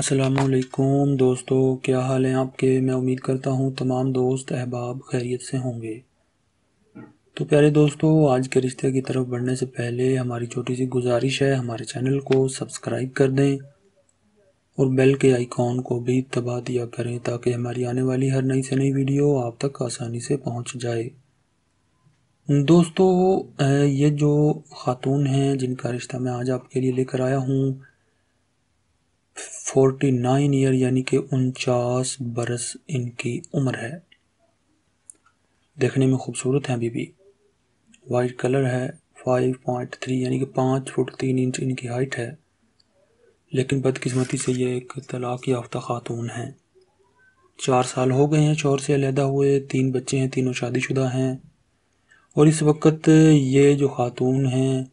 असलकुम दोस्तों क्या हाल है आपके मैं उम्मीद करता हूँ तमाम दोस्त अहबाब खैरियत से होंगे तो प्यारे दोस्तों आज के रिश्ते की तरफ बढ़ने से पहले हमारी छोटी सी गुजारिश है हमारे चैनल को सब्सक्राइब कर दें और बेल के आइकॉन को भी तबाह दिया करें ताकि हमारी आने वाली हर नई से नई वीडियो आप तक आसानी से पहुँच जाए दोस्तों ये जो ख़ातून हैं जिनका रिश्ता मैं आज आपके लिए लेकर आया हूँ फोर्टी नाइन ईयर यानी कि उनचास बरस इनकी उम्र है देखने में खूबसूरत है अभी भी वाइट कलर है फाइव पॉइंट थ्री यानी कि पाँच फुट तीन इंच इनकी हाइट है लेकिन बदकिस्मती से ये एक तलाक़ याफ्ता खातून हैं चार साल हो गए हैं चोर से अलहदा हुए तीन बच्चे हैं तीनों शादीशुदा हैं और इस वक्त ये जो ख़ातून हैं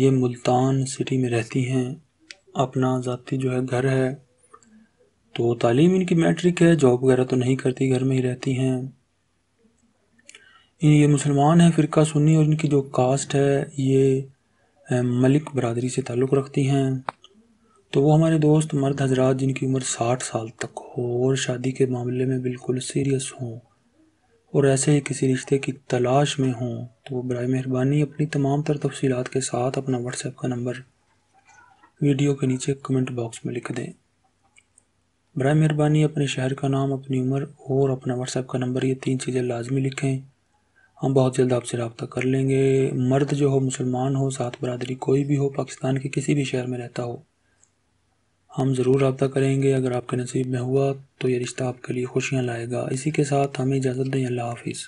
ये मुल्तान सिटी में रहती हैं अपना ज़ाती जो है घर है तो तालीम इनकी मैट्रिक है जॉब वगैरह तो नहीं करती घर में ही रहती हैं ये मुसलमान हैं फ़िरका सुन्नी और इनकी जो कास्ट है ये मलिक बरदरी से ताल्लुक़ रखती हैं तो वो हमारे दोस्त मर्द हजरात जिनकी उम्र साठ साल तक हो और शादी के मामले में बिल्कुल सीरियस हों और ऐसे ही किसी रिश्ते की तलाश में हों तो बर मेहरबानी अपनी तमाम तर तफसीत के साथ अपना व्हाट्सएप का नंबर वीडियो के नीचे कमेंट बॉक्स में लिख दें बर मेहरबानी अपने शहर का नाम अपनी उम्र और अपना व्हाट्सएप का नंबर ये तीन चीज़ें लाजमी लिखें हम बहुत जल्द आपसे रबता कर लेंगे मर्द जो हो मुसलमान हो सात बरदरी कोई भी हो पाकिस्तान के किसी भी शहर में रहता हो हम ज़रूर रबता करेंगे अगर आपके नसीब में हुआ तो ये रिश्ता आपके लिए खुशियाँ लाएगा इसी के साथ हमें इजाज़त दें अल्लाह हाफिज़